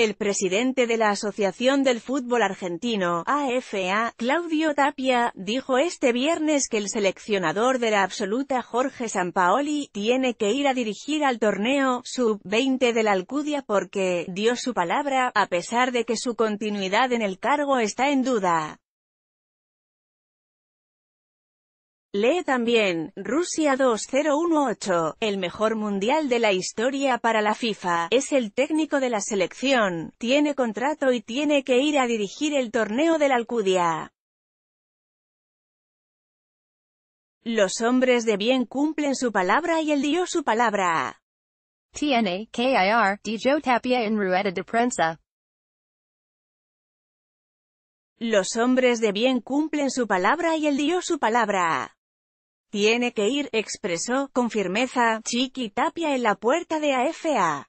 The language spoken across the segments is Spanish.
El presidente de la Asociación del Fútbol Argentino, AFA, Claudio Tapia, dijo este viernes que el seleccionador de la absoluta Jorge Sampaoli tiene que ir a dirigir al torneo sub-20 de la Alcudia porque dio su palabra, a pesar de que su continuidad en el cargo está en duda. Lee también, Rusia 2018, el mejor mundial de la historia para la FIFA, es el técnico de la selección, tiene contrato y tiene que ir a dirigir el torneo de la Alcudia. Los hombres de bien cumplen su palabra y el dio su palabra. TNA, KIR, Dijo Tapia en Rueda de Prensa. Los hombres de bien cumplen su palabra y el dio su palabra. Tiene que ir, expresó, con firmeza, Chiqui Tapia en la puerta de AFA.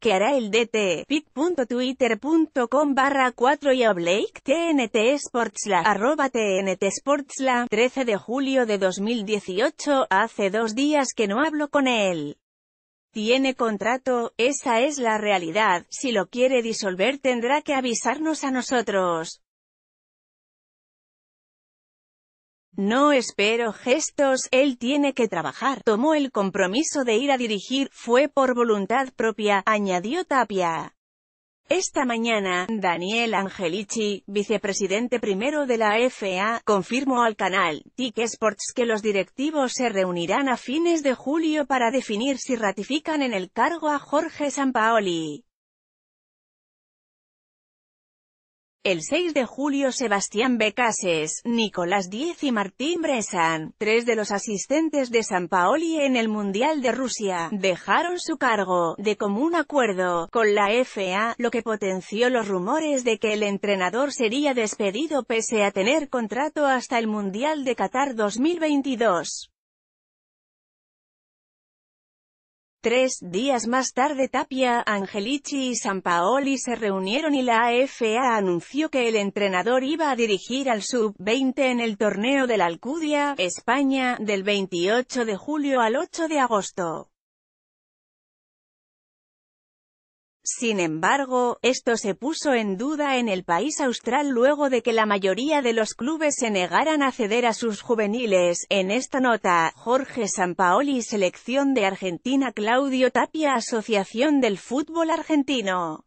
¿Qué hará el DT, pic.twitter.com barra 4 y oblake TNT Sportsla, arroba TNT 13 de julio de 2018, hace dos días que no hablo con él. Tiene contrato, esa es la realidad, si lo quiere disolver tendrá que avisarnos a nosotros. No espero gestos, él tiene que trabajar. Tomó el compromiso de ir a dirigir, fue por voluntad propia, añadió Tapia. Esta mañana, Daniel Angelici, vicepresidente primero de la FA, confirmó al canal TIC Sports que los directivos se reunirán a fines de julio para definir si ratifican en el cargo a Jorge Sampaoli. El 6 de julio Sebastián Becases, Nicolás Diez y Martín Bresan, tres de los asistentes de San Paoli en el Mundial de Rusia, dejaron su cargo, de común acuerdo, con la FA, lo que potenció los rumores de que el entrenador sería despedido pese a tener contrato hasta el Mundial de Qatar 2022. Tres días más tarde Tapia, Angelici y Sampaoli se reunieron y la AFA anunció que el entrenador iba a dirigir al Sub-20 en el torneo de la Alcudia, España, del 28 de julio al 8 de agosto. Sin embargo, esto se puso en duda en el país austral luego de que la mayoría de los clubes se negaran a ceder a sus juveniles. En esta nota, Jorge Sampaoli Selección de Argentina Claudio Tapia Asociación del Fútbol Argentino